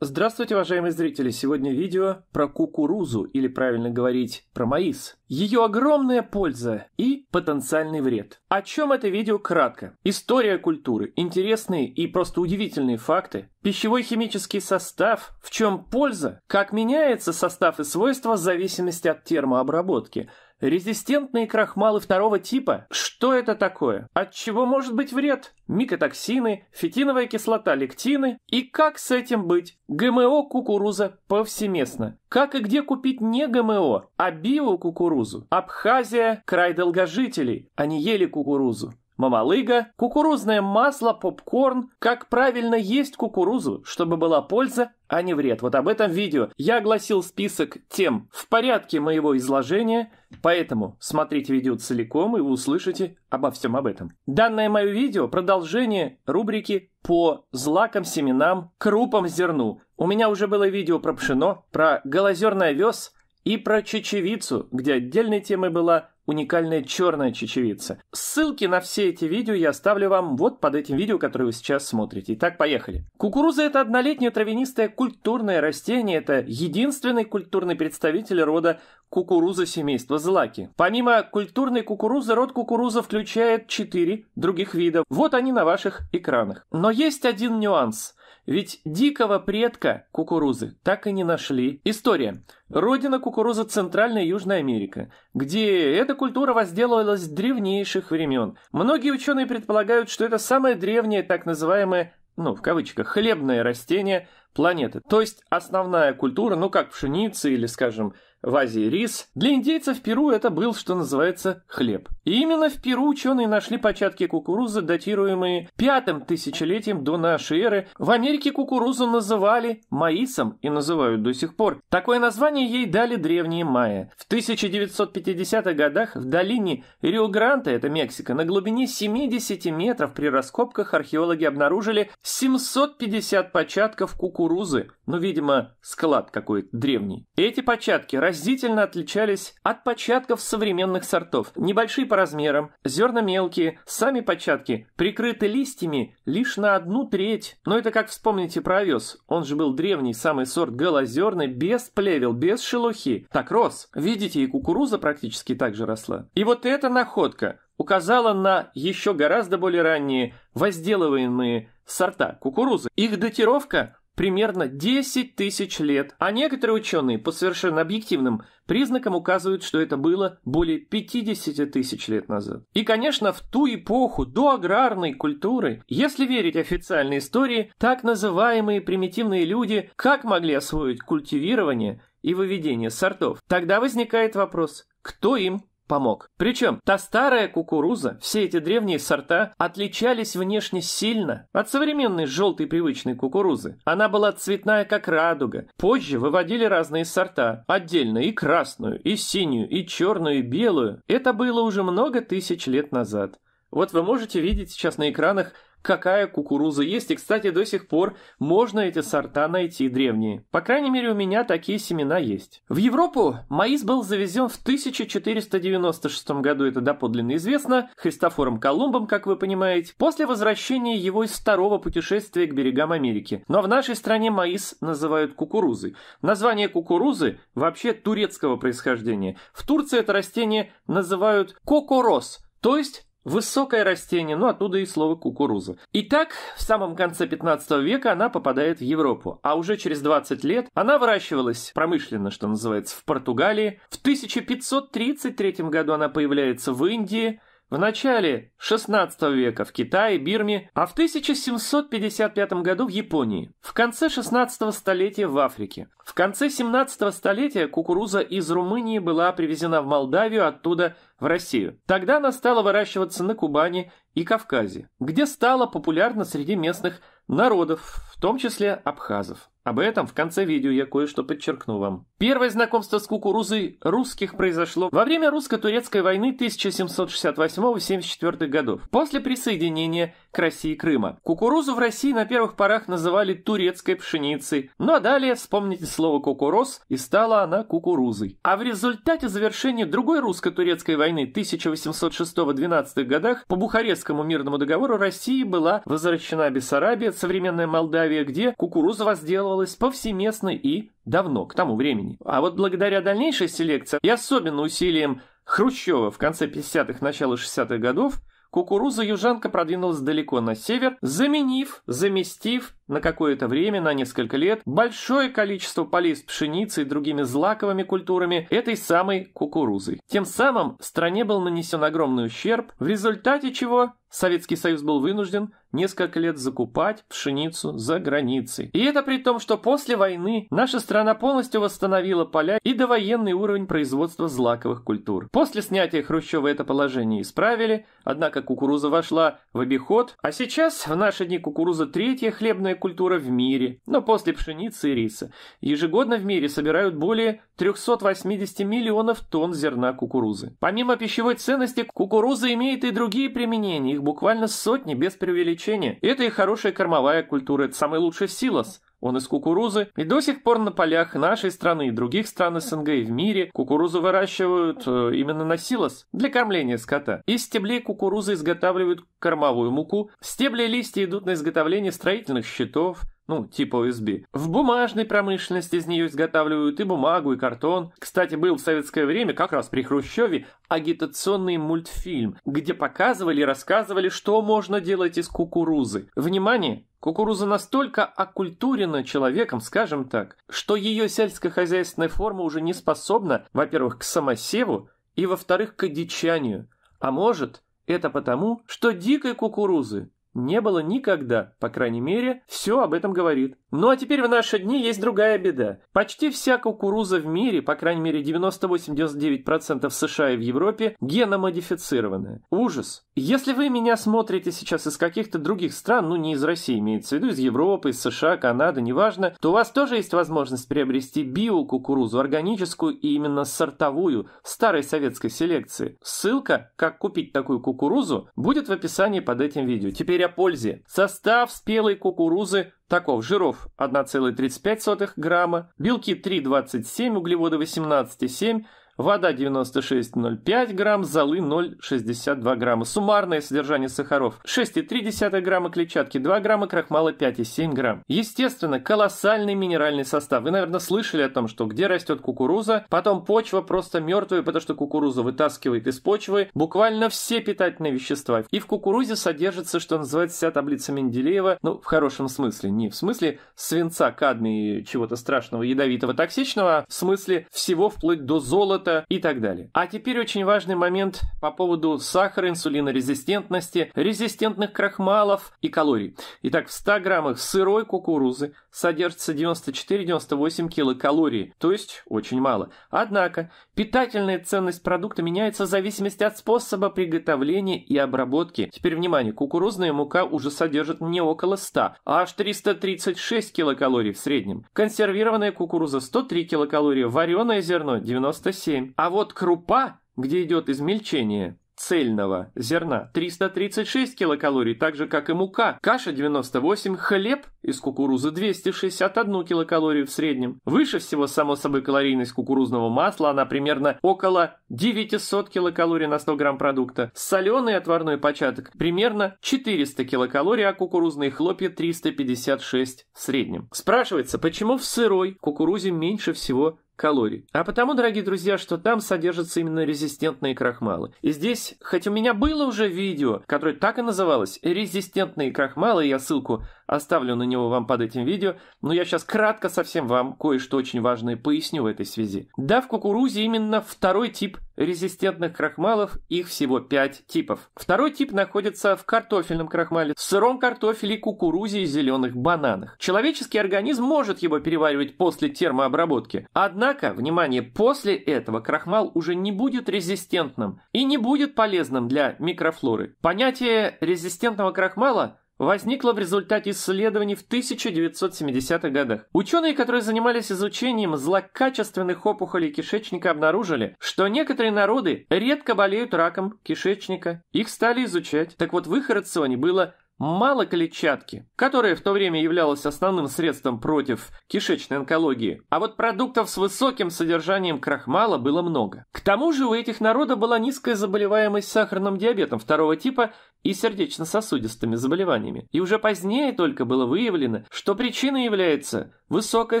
Здравствуйте, уважаемые зрители! Сегодня видео про кукурузу, или правильно говорить, про маис. Ее огромная польза и потенциальный вред. О чем это видео кратко? История культуры, интересные и просто удивительные факты, пищевой химический состав, в чем польза, как меняется состав и свойства в зависимости от термообработки – Резистентные крахмалы второго типа. Что это такое? От чего может быть вред? Микотоксины, фитиновая кислота, лектины. И как с этим быть? ГМО кукуруза повсеместно. Как и где купить не ГМО, а био кукурузу? Абхазия – край долгожителей. Они ели кукурузу мамалыга, кукурузное масло, попкорн. Как правильно есть кукурузу, чтобы была польза, а не вред. Вот об этом видео я огласил список тем в порядке моего изложения, поэтому смотрите видео целиком и вы услышите обо всем об этом. Данное мое видео – продолжение рубрики по злакам, семенам, крупам, зерну. У меня уже было видео про пшено, про голозерный овес – и про чечевицу, где отдельной темой была уникальная черная чечевица. Ссылки на все эти видео я оставлю вам вот под этим видео, которое вы сейчас смотрите. Итак, поехали. Кукуруза – это однолетнее травянистое культурное растение. Это единственный культурный представитель рода кукуруза семейства злаки. Помимо культурной кукурузы, род кукуруза включает четыре других вида. Вот они на ваших экранах. Но есть один нюанс – ведь дикого предка кукурузы так и не нашли. История. Родина кукурузы Центральная и Южная Америка, где эта культура возделывалась с древнейших времен. Многие ученые предполагают, что это самое древнее так называемое ну, в кавычках, хлебное растение планеты. То есть основная культура, ну, как пшеница или, скажем, в Азии рис, для индейцев в Перу это был, что называется, хлеб. И именно в Перу ученые нашли початки кукурузы, датируемые пятым тысячелетием до нашей эры. В Америке кукурузу называли маисом и называют до сих пор. Такое название ей дали древние майя. В 1950-х годах в долине Рио-Гранта, это Мексика, на глубине 70 метров при раскопках археологи обнаружили 750 початков кукурузы. Ну, видимо, склад какой-то древний. Эти початки разительно отличались от початков современных сортов. Небольшие по размерам, зерна мелкие, сами початки прикрыты листьями лишь на одну треть. Но это как вспомните про овес. Он же был древний, самый сорт голозерный, без плевел, без шелухи. Так рос. Видите, и кукуруза практически так же росла. И вот эта находка указала на еще гораздо более ранние возделываемые сорта кукурузы. Их датировка примерно 10 тысяч лет, а некоторые ученые по совершенно объективным признакам указывают, что это было более 50 тысяч лет назад. И, конечно, в ту эпоху до аграрной культуры, если верить официальной истории, так называемые примитивные люди как могли освоить культивирование и выведение сортов? Тогда возникает вопрос, кто им помог. Причем та старая кукуруза, все эти древние сорта отличались внешне сильно от современной желтой привычной кукурузы. Она была цветная как радуга. Позже выводили разные сорта, отдельно и красную, и синюю, и черную, и белую. Это было уже много тысяч лет назад. Вот вы можете видеть сейчас на экранах какая кукуруза есть. И, кстати, до сих пор можно эти сорта найти древние. По крайней мере, у меня такие семена есть. В Европу маис был завезен в 1496 году, это доподлинно известно, Христофором Колумбом, как вы понимаете, после возвращения его из второго путешествия к берегам Америки. Но в нашей стране маис называют кукурузой. Название кукурузы вообще турецкого происхождения. В Турции это растение называют кокорос, то есть Высокое растение, ну оттуда и слово кукуруза. Итак, в самом конце 15 века она попадает в Европу, а уже через 20 лет она выращивалась промышленно, что называется, в Португалии. В 1533 году она появляется в Индии, в начале XVI века в Китае, Бирме, а в 1755 году в Японии. В конце XVI столетия в Африке. В конце XVII столетия кукуруза из Румынии была привезена в Молдавию, оттуда в Россию. Тогда она стала выращиваться на Кубани и Кавказе, где стала популярна среди местных народов, в том числе абхазов. Об этом в конце видео я кое-что подчеркну вам. Первое знакомство с кукурузой русских произошло во время русско-турецкой войны 1768-74 годов, после присоединения к России Крыма. Кукурузу в России на первых порах называли турецкой пшеницей, ну а далее вспомните слово «кукуруз» и стала она кукурузой. А в результате завершения другой русско-турецкой войны 1806-12 годах по Бухарестскому мирному договору России была возвращена Бессарабия, современная Молдавия, где кукуруза возделала делалось повсеместно и давно, к тому времени. А вот благодаря дальнейшей селекции и особенно усилиям Хрущева в конце 50-х, начало 60-х годов, кукуруза южанка продвинулась далеко на север, заменив, заместив на какое-то время, на несколько лет, большое количество полей с пшеницей и другими злаковыми культурами этой самой кукурузой. Тем самым стране был нанесен огромный ущерб, в результате чего Советский Союз был вынужден несколько лет закупать пшеницу за границей. И это при том, что после войны наша страна полностью восстановила поля и довоенный уровень производства злаковых культур. После снятия Хрущева это положение исправили, однако кукуруза вошла в обиход, а сейчас в наши дни кукуруза третья хлебная культура в мире, но после пшеницы и риса. Ежегодно в мире собирают более 380 миллионов тонн зерна кукурузы. Помимо пищевой ценности, кукуруза имеет и другие применения, их буквально сотни без преувеличения. Это и хорошая кормовая культура, это самый лучший силос – он из кукурузы, и до сих пор на полях нашей страны и других стран СНГ и в мире кукурузу выращивают э, именно на силос для кормления скота. Из стеблей кукурузы изготавливают кормовую муку, стебли и листья идут на изготовление строительных щитов, ну, типа USB. В бумажной промышленности из нее изготавливают и бумагу, и картон. Кстати, был в советское время, как раз при Хрущеве, агитационный мультфильм, где показывали и рассказывали, что можно делать из кукурузы. Внимание! Кукуруза настолько окультурена человеком, скажем так, что ее сельскохозяйственная форма уже не способна, во-первых, к самосеву, и, во-вторых, к одичанию. А может, это потому, что дикой кукурузы не было никогда, по крайней мере, все об этом говорит. Ну а теперь в наши дни есть другая беда. Почти вся кукуруза в мире, по крайней мере 98-99% в США и в Европе, геномодифицированная. Ужас. Если вы меня смотрите сейчас из каких-то других стран, ну не из России имеется в виду, из Европы, из США, Канады, неважно, то у вас тоже есть возможность приобрести био кукурузу органическую и именно сортовую, старой советской селекции. Ссылка, как купить такую кукурузу, будет в описании под этим видео. Теперь я пользе. Состав спелой кукурузы таков жиров 1,35 грамма, белки 3,27, углеводы 18,7, вода 96,05 грамм, золы 0,62 грамма. Суммарное содержание сахаров 6,3 грамма клетчатки, 2 грамма крахмала, 5,7 грамм. Естественно, колоссальный минеральный состав. Вы, наверное, слышали о том, что где растет кукуруза, потом почва просто мертвая, потому что кукуруза вытаскивает из почвы буквально все питательные вещества. И в кукурузе содержится, что называется, вся таблица Менделеева, ну, в хорошем смысле, не в смысле свинца, кадмия, чего-то страшного, ядовитого, токсичного, а в смысле всего вплоть до золота, спорта и так далее. А теперь очень важный момент по поводу сахара, инсулинорезистентности, резистентных крахмалов и калорий. Итак, в 100 граммах сырой кукурузы содержится 94-98 килокалорий, то есть очень мало. Однако, питательная ценность продукта меняется в зависимости от способа приготовления и обработки. Теперь внимание, кукурузная мука уже содержит не около 100, а аж 336 килокалорий в среднем. Консервированная кукуруза 103 килокалории, вареное зерно 97 337. А вот крупа, где идет измельчение, цельного зерна 336 килокалорий, так же как и мука, каша 98, хлеб из кукурузы 261 килокалорию в среднем. Выше всего, само собой, калорийность кукурузного масла, она примерно около 900 килокалорий на 100 грамм продукта. Соленый отварной початок примерно 400 килокалорий, а кукурузные хлопья 356 в среднем. Спрашивается, почему в сырой кукурузе меньше всего калорий. А потому, дорогие друзья, что там содержатся именно резистентные крахмалы. И здесь, хоть у меня было уже видео, которое так и называлось «Резистентные крахмалы», я ссылку Оставлю на него вам под этим видео, но я сейчас кратко совсем вам кое-что очень важное поясню в этой связи. Да, в кукурузе именно второй тип резистентных крахмалов, их всего 5 типов. Второй тип находится в картофельном крахмале, в сыром картофеле, кукурузе и зеленых бананах. Человеческий организм может его переваривать после термообработки. Однако, внимание, после этого крахмал уже не будет резистентным и не будет полезным для микрофлоры. Понятие резистентного крахмала – возникла в результате исследований в 1970-х годах. Ученые, которые занимались изучением злокачественных опухолей кишечника, обнаружили, что некоторые народы редко болеют раком кишечника. Их стали изучать. Так вот, в их рационе было Мало клетчатки, которая в то время являлась основным средством против кишечной онкологии, а вот продуктов с высоким содержанием крахмала было много. К тому же у этих народов была низкая заболеваемость сахарным диабетом второго типа и сердечно-сосудистыми заболеваниями. И уже позднее только было выявлено, что причиной является высокое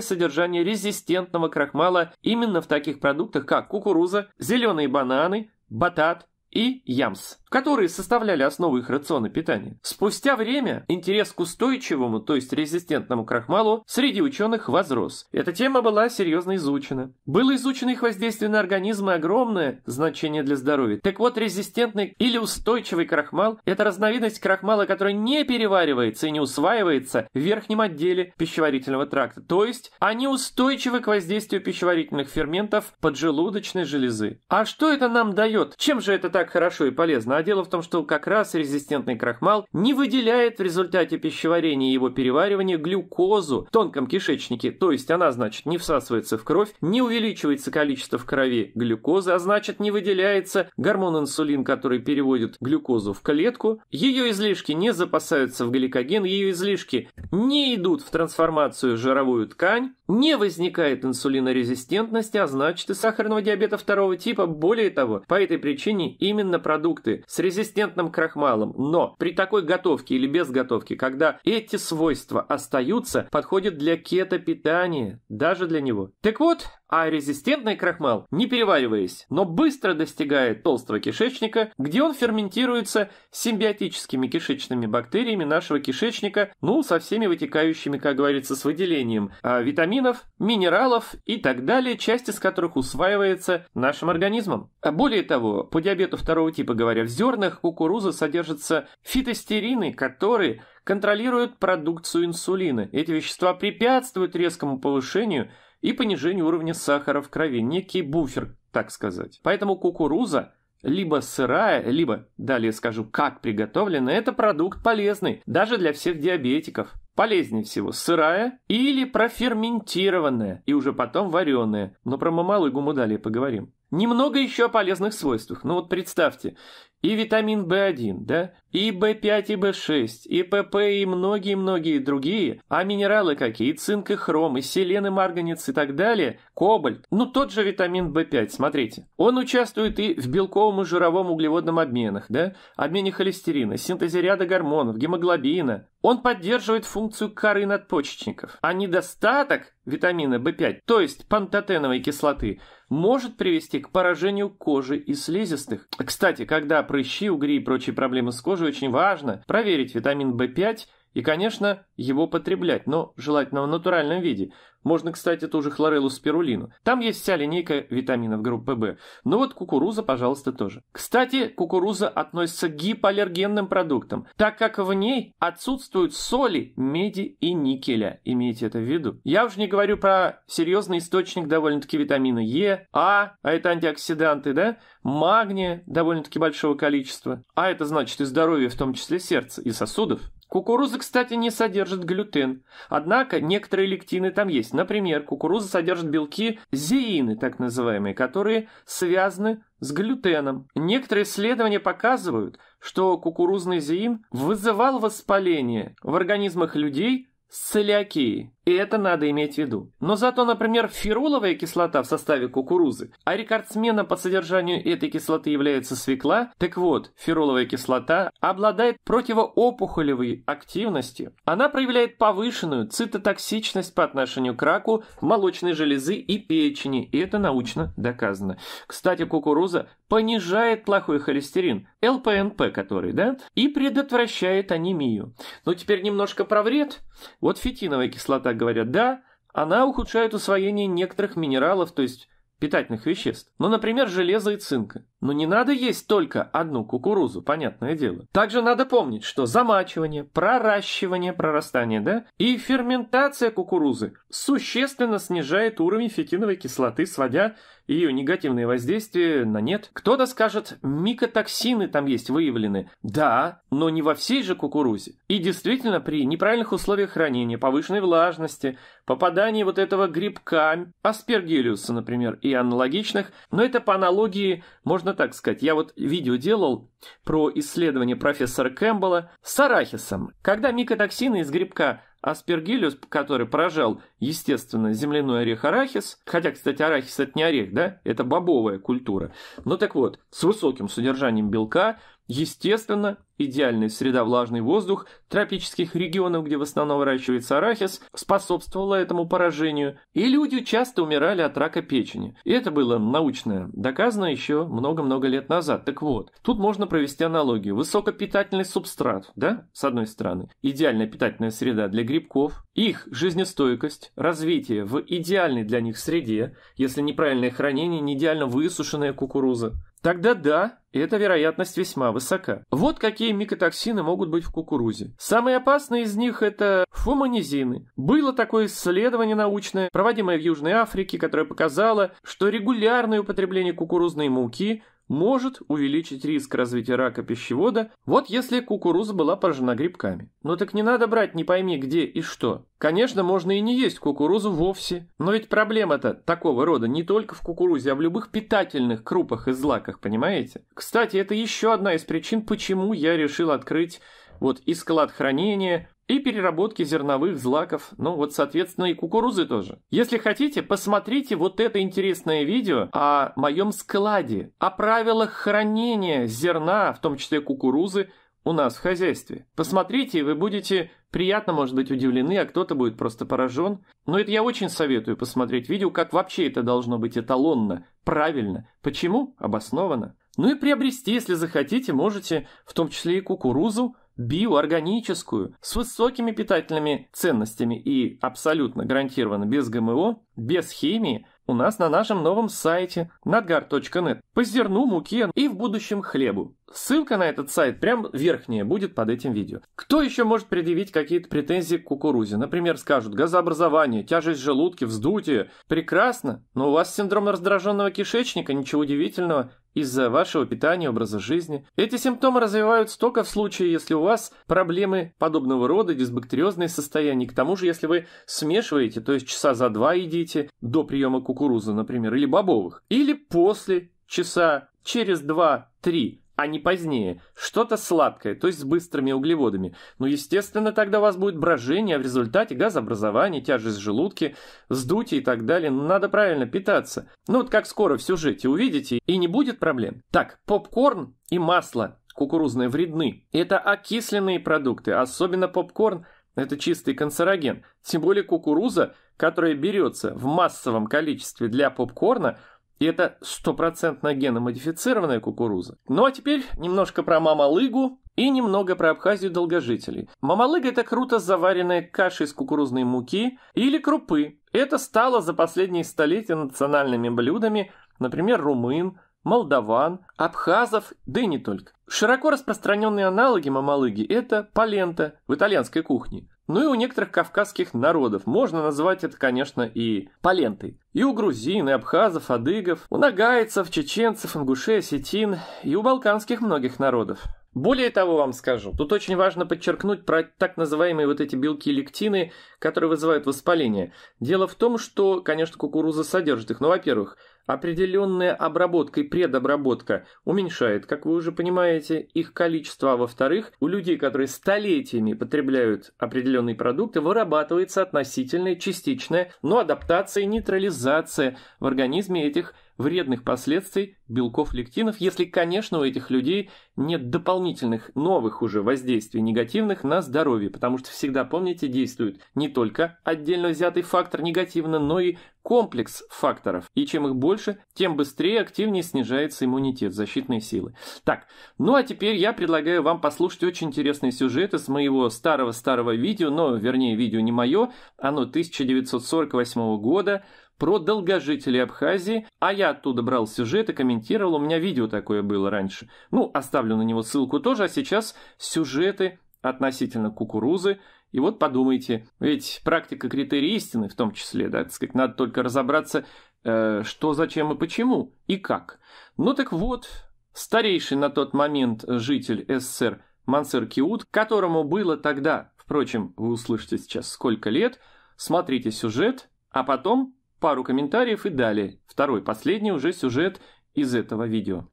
содержание резистентного крахмала именно в таких продуктах, как кукуруза, зеленые бананы, батат и ямс которые составляли основу их рациона питания. Спустя время интерес к устойчивому, то есть резистентному крахмалу, среди ученых возрос. Эта тема была серьезно изучена. Было изучено их воздействие на организм и огромное значение для здоровья. Так вот, резистентный или устойчивый крахмал – это разновидность крахмала, который не переваривается и не усваивается в верхнем отделе пищеварительного тракта. То есть, они устойчивы к воздействию пищеварительных ферментов поджелудочной железы. А что это нам дает? Чем же это так хорошо и полезно? А дело в том, что как раз резистентный крахмал не выделяет в результате пищеварения и его переваривания глюкозу в тонком кишечнике, то есть она, значит, не всасывается в кровь, не увеличивается количество в крови глюкозы, а значит, не выделяется гормон инсулин, который переводит глюкозу в клетку. Ее излишки не запасаются в гликоген, ее излишки не идут в трансформацию жировую ткань, не возникает инсулинорезистентности, а значит и сахарного диабета второго типа. Более того, по этой причине именно продукты с резистентным крахмалом, но при такой готовке или без готовки, когда эти свойства остаются, подходят для кето-питания, даже для него. Так вот, а резистентный крахмал, не перевариваясь, но быстро достигает толстого кишечника, где он ферментируется симбиотическими кишечными бактериями нашего кишечника, ну, со всеми вытекающими, как говорится, с выделением а, витаминов, минералов и так далее, часть из которых усваивается нашим организмом. А более того, по диабету второго типа говоря, в зернах кукурузы содержатся фитостерины, которые контролируют продукцию инсулина. Эти вещества препятствуют резкому повышению – и понижение уровня сахара в крови, некий буфер, так сказать. Поэтому кукуруза либо сырая, либо, далее скажу, как приготовлена, это продукт полезный, даже для всех диабетиков. Полезнее всего сырая или проферментированная, и уже потом вареная. Но про мамалыгу мы далее поговорим. Немного еще о полезных свойствах. Ну вот представьте, и витамин В1, да, и В5, и В6, и ПП, и многие-многие другие, а минералы какие, цинк и хром, и селен, и марганец, и так далее, кобальт, ну тот же витамин В5, смотрите. Он участвует и в белковом и жировом углеводном обменах, да, обмене холестерина, синтезе ряда гормонов, гемоглобина. Он поддерживает функцию коры надпочечников, а недостаток витамина В5, то есть пантотеновой кислоты, может привести к поражению кожи и слизистых. Кстати, когда прыщи, угри и прочие проблемы с кожей очень важно проверить витамин В5 и, конечно, его потреблять, но желательно в натуральном виде. Можно, кстати, ту же хлореллу спирулину. Там есть вся линейка витаминов группы В. Ну вот кукуруза, пожалуйста, тоже. Кстати, кукуруза относится к гипоаллергенным продуктам, так как в ней отсутствуют соли, меди и никеля. Имейте это в виду. Я уже не говорю про серьезный источник довольно-таки витамина Е, А, а это антиоксиданты, да? Магния довольно-таки большого количества. А это значит и здоровье, в том числе сердца и сосудов. Кукуруза, кстати, не содержит глютен, однако некоторые лектины там есть. Например, кукуруза содержит белки зеины, так называемые, которые связаны с глютеном. Некоторые исследования показывают, что кукурузный зеин вызывал воспаление в организмах людей с целиакией. И это надо иметь в виду. Но зато, например, фируловая кислота в составе кукурузы, а рекордсменом по содержанию этой кислоты является свекла, так вот, фируловая кислота обладает противоопухолевой активностью. Она проявляет повышенную цитотоксичность по отношению к раку, молочной железы и печени, и это научно доказано. Кстати, кукуруза понижает плохой холестерин, ЛПНП который, да, и предотвращает анемию. Ну, теперь немножко про вред. Вот фитиновая кислота говорят «да», она ухудшает усвоение некоторых минералов, то есть питательных веществ, ну, например, железа и цинка. Но ну, не надо есть только одну кукурузу, понятное дело. Также надо помнить, что замачивание, проращивание, прорастание, да, и ферментация кукурузы существенно снижает уровень фитиновой кислоты, сводя ее негативные воздействия на нет. Кто-то скажет, микотоксины там есть выявлены. Да, но не во всей же кукурузе. И действительно, при неправильных условиях хранения, повышенной влажности, попадании вот этого грибка, аспергилиуса, например, и аналогичных, но это по аналогии можно можно так сказать. Я вот видео делал про исследование профессора Кэмпбелла с арахисом. Когда микотоксины из грибка аспергиллюс, который поражал, естественно, земляной орех арахис, хотя, кстати, арахис это не орех, да, это бобовая культура. Но ну так вот, с высоким содержанием белка, Естественно, идеальная среда влажный воздух тропических регионов, где в основном выращивается арахис, способствовала этому поражению, и люди часто умирали от рака печени. И это было научно доказано еще много-много лет назад. Так вот, тут можно провести аналогию. Высокопитательный субстрат, да, с одной стороны, идеальная питательная среда для грибков, их жизнестойкость, развитие в идеальной для них среде, если неправильное хранение, не идеально высушенная кукуруза, Тогда да, эта вероятность весьма высока. Вот какие микотоксины могут быть в кукурузе. Самые опасные из них это фуманизины. Было такое исследование научное, проводимое в Южной Африке, которое показало, что регулярное употребление кукурузной муки – может увеличить риск развития рака пищевода, вот если кукуруза была поражена грибками. Но ну так не надо брать не пойми где и что. Конечно, можно и не есть кукурузу вовсе, но ведь проблема-то такого рода не только в кукурузе, а в любых питательных крупах и злаках, понимаете? Кстати, это еще одна из причин, почему я решил открыть вот и склад хранения, и переработки зерновых, злаков, ну вот, соответственно, и кукурузы тоже. Если хотите, посмотрите вот это интересное видео о моем складе, о правилах хранения зерна, в том числе кукурузы, у нас в хозяйстве. Посмотрите, и вы будете приятно, может быть, удивлены, а кто-то будет просто поражен. Но это я очень советую посмотреть видео, как вообще это должно быть эталонно, правильно. Почему? Обоснованно. Ну и приобрести, если захотите, можете, в том числе и кукурузу, биоорганическую, с высокими питательными ценностями и абсолютно гарантированно без ГМО без химии у нас на нашем новом сайте nadgar.net по зерну, муке и в будущем хлебу. Ссылка на этот сайт прям верхняя будет под этим видео. Кто еще может предъявить какие-то претензии к кукурузе? Например, скажут газообразование, тяжесть желудки, вздутие. Прекрасно, но у вас синдром раздраженного кишечника, ничего удивительного, из-за вашего питания образа жизни. Эти симптомы развиваются только в случае, если у вас проблемы подобного рода, дисбактериозные состояния. К тому же, если вы смешиваете, то есть часа за два едите, говорите, до приема кукурузы, например, или бобовых, или после часа через 2-3 а не позднее. Что-то сладкое, то есть с быстрыми углеводами. Но, ну, естественно, тогда у вас будет брожение, а в результате газообразование, тяжесть желудки, сдутие и так далее. Но ну, надо правильно питаться. Ну вот как скоро в сюжете увидите, и не будет проблем. Так, попкорн и масло кукурузные вредны. Это окисленные продукты, особенно попкорн – это чистый канцероген. Тем более кукуруза – которая берется в массовом количестве для попкорна, и это стопроцентно геномодифицированная кукуруза. Ну а теперь немножко про мамалыгу и немного про Абхазию долгожителей. Мамалыга – это круто заваренная каша из кукурузной муки или крупы. Это стало за последние столетия национальными блюдами, например, румын, молдаван, абхазов, да и не только. Широко распространенные аналоги мамалыги – это палента в итальянской кухне, ну и у некоторых кавказских народов. Можно назвать это, конечно, и полентой. И у грузин, и абхазов, адыгов, у нагайцев, чеченцев, ингушей, осетин, и у балканских многих народов. Более того вам скажу, тут очень важно подчеркнуть про так называемые вот эти белки лектины, которые вызывают воспаление. Дело в том, что, конечно, кукуруза содержит их, но, ну, во-первых, Определенная обработка и предобработка уменьшает, как вы уже понимаете, их количество. А во-вторых, у людей, которые столетиями потребляют определенные продукты, вырабатывается относительная частичная, но адаптация и нейтрализация в организме этих продуктов вредных последствий белков лектинов, если, конечно, у этих людей нет дополнительных новых уже воздействий негативных на здоровье, потому что всегда, помните, действует не только отдельно взятый фактор негативно, но и комплекс факторов. И чем их больше, тем быстрее и активнее снижается иммунитет, защитные силы. Так, ну а теперь я предлагаю вам послушать очень интересный сюжет из моего старого-старого видео, но, вернее, видео не мое, оно 1948 года, про долгожителей Абхазии, а я оттуда брал сюжет и комментировал, у меня видео такое было раньше. Ну, оставлю на него ссылку тоже, а сейчас сюжеты относительно кукурузы. И вот подумайте, ведь практика критерий истины в том числе, да, так сказать, надо только разобраться, э, что, зачем и почему, и как. Ну так вот, старейший на тот момент житель СССР Мансер Киут, которому было тогда, впрочем, вы услышите сейчас сколько лет, смотрите сюжет, а потом пару комментариев и далее. Второй, последний уже сюжет из этого видео.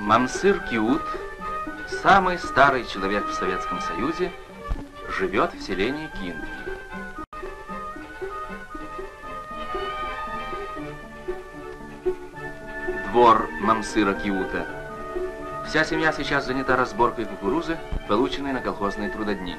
Мансыр Киут, самый старый человек в Советском Союзе, живет в селении Кинки. Двор Мансыра Киута. Вся семья сейчас занята разборкой кукурузы, полученной на колхозные трудодни.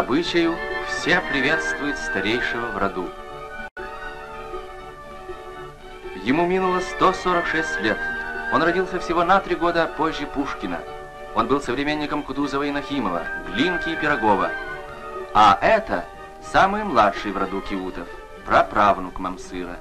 обычаю все приветствуют старейшего в роду. Ему минуло 146 лет. Он родился всего на три года позже Пушкина. Он был современником Кутузова и Нахимова, Глинки и Пирогова. А это самый младший в роду Киутов, праправнук Мамсыра.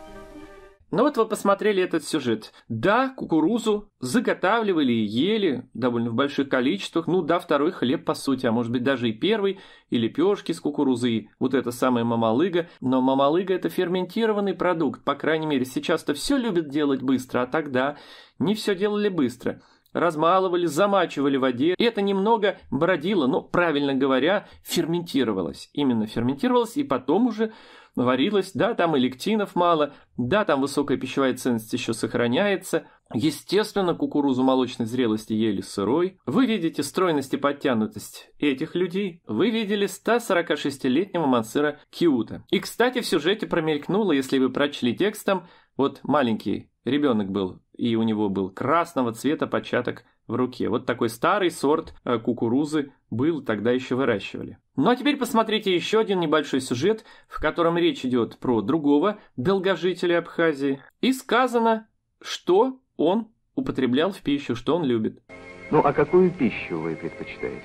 Ну вот вы посмотрели этот сюжет. Да, кукурузу заготавливали и ели довольно в больших количествах. Ну да, второй хлеб, по сути, а может быть даже и первый, и лепешки с кукурузы, вот это самая мамалыга. Но мамалыга – это ферментированный продукт. По крайней мере, сейчас-то все любят делать быстро, а тогда не все делали быстро размалывали, замачивали в воде. И это немного бродило, но, правильно говоря, ферментировалось. Именно ферментировалось, и потом уже варилось, да, там и лектинов мало, да, там высокая пищевая ценность еще сохраняется. Естественно, кукурузу молочной зрелости ели сырой. Вы видите стройность и подтянутость этих людей. Вы видели 146-летнего Мансыра Киута. И, кстати, в сюжете промелькнуло, если вы прочли текстом, вот маленький ребенок был и у него был красного цвета початок в руке. Вот такой старый сорт э, кукурузы был, тогда еще выращивали. Ну а теперь посмотрите еще один небольшой сюжет, в котором речь идет про другого долгожителя Абхазии. И сказано, что он употреблял в пищу, что он любит. Ну а какую пищу вы предпочитаете?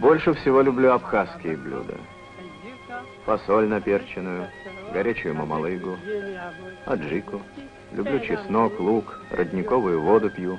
Больше всего люблю абхазские блюда. Фасоль наперченную, горячую мамалыгу, аджику. Люблю чеснок, лук, родниковую воду пью.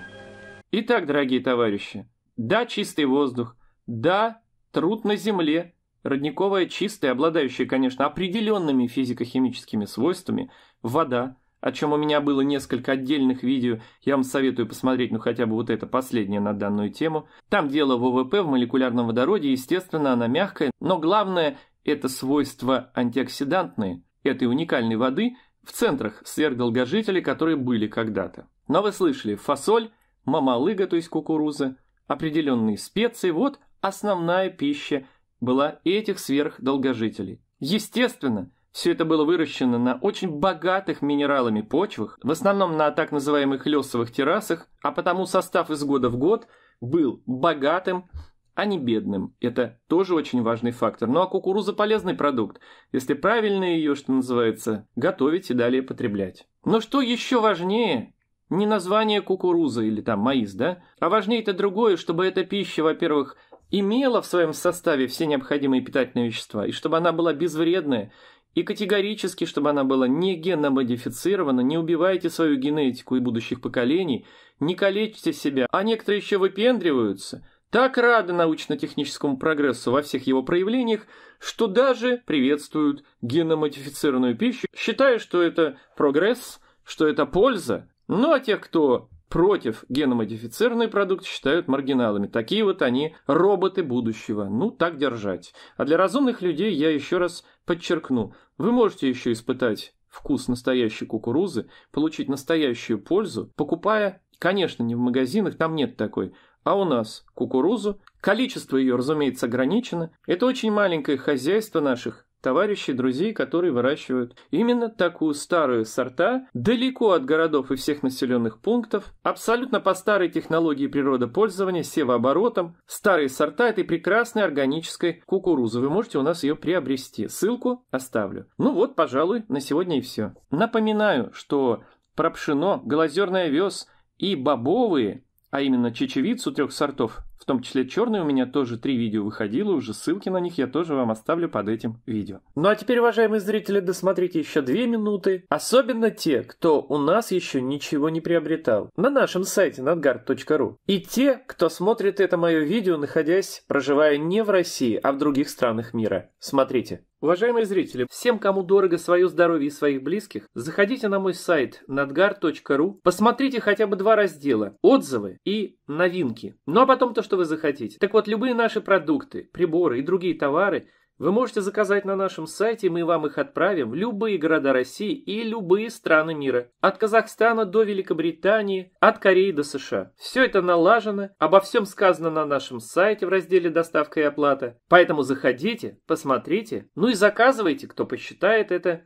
Итак, дорогие товарищи, да, чистый воздух, да, труд на земле, родниковая чистая, обладающая, конечно, определенными физико-химическими свойствами, вода, о чем у меня было несколько отдельных видео, я вам советую посмотреть, ну хотя бы вот это последнее на данную тему. Там дело в ОВП, в молекулярном водороде, естественно, она мягкая, но главное – это свойства антиоксидантные этой уникальной воды в центрах сверхдолгожителей, которые были когда-то. Но вы слышали, фасоль, мамалыга, то есть кукуруза, определенные специи, вот основная пища была этих сверхдолгожителей. Естественно, все это было выращено на очень богатых минералами почвах, в основном на так называемых лесовых террасах, а потому состав из года в год был богатым а не бедным. Это тоже очень важный фактор. Ну а кукуруза полезный продукт, если правильно ее, что называется, готовить и далее потреблять. Но что еще важнее, не название кукурузы или там маис, да, а важнее это другое, чтобы эта пища, во-первых, имела в своем составе все необходимые питательные вещества, и чтобы она была безвредная, и категорически, чтобы она была не генномодифицирована, не убивайте свою генетику и будущих поколений, не калечьте себя, а некоторые еще выпендриваются – так рады научно-техническому прогрессу во всех его проявлениях, что даже приветствуют геномодифицированную пищу, считая, что это прогресс, что это польза. Ну а тех, кто против геномодифицированный продукт считают маргиналами. Такие вот они роботы будущего. Ну, так держать. А для разумных людей я еще раз подчеркну. Вы можете еще испытать вкус настоящей кукурузы, получить настоящую пользу, покупая, конечно, не в магазинах, там нет такой, а у нас кукурузу. Количество ее, разумеется, ограничено. Это очень маленькое хозяйство наших товарищей, друзей, которые выращивают именно такую старую сорта, далеко от городов и всех населенных пунктов, абсолютно по старой технологии природопользования, севооборотом. Старые сорта этой прекрасной органической кукурузы. Вы можете у нас ее приобрести. Ссылку оставлю. Ну вот, пожалуй, на сегодня и все. Напоминаю, что про пшено, глазерный овес и бобовые – а именно чечевицу трех сортов в том числе черный у меня тоже три видео выходило уже, ссылки на них я тоже вам оставлю под этим видео. Ну а теперь, уважаемые зрители, досмотрите еще две минуты, особенно те, кто у нас еще ничего не приобретал, на нашем сайте надгард.ру. И те, кто смотрит это мое видео, находясь, проживая не в России, а в других странах мира. Смотрите. Уважаемые зрители, всем, кому дорого свое здоровье и своих близких, заходите на мой сайт надгар.ру посмотрите хотя бы два раздела – отзывы и новинки. Ну а потом то, что что вы захотите. Так вот, любые наши продукты, приборы и другие товары вы можете заказать на нашем сайте, мы вам их отправим в любые города России и любые страны мира. От Казахстана до Великобритании, от Кореи до США. Все это налажено, обо всем сказано на нашем сайте в разделе «Доставка и оплата». Поэтому заходите, посмотрите, ну и заказывайте, кто посчитает это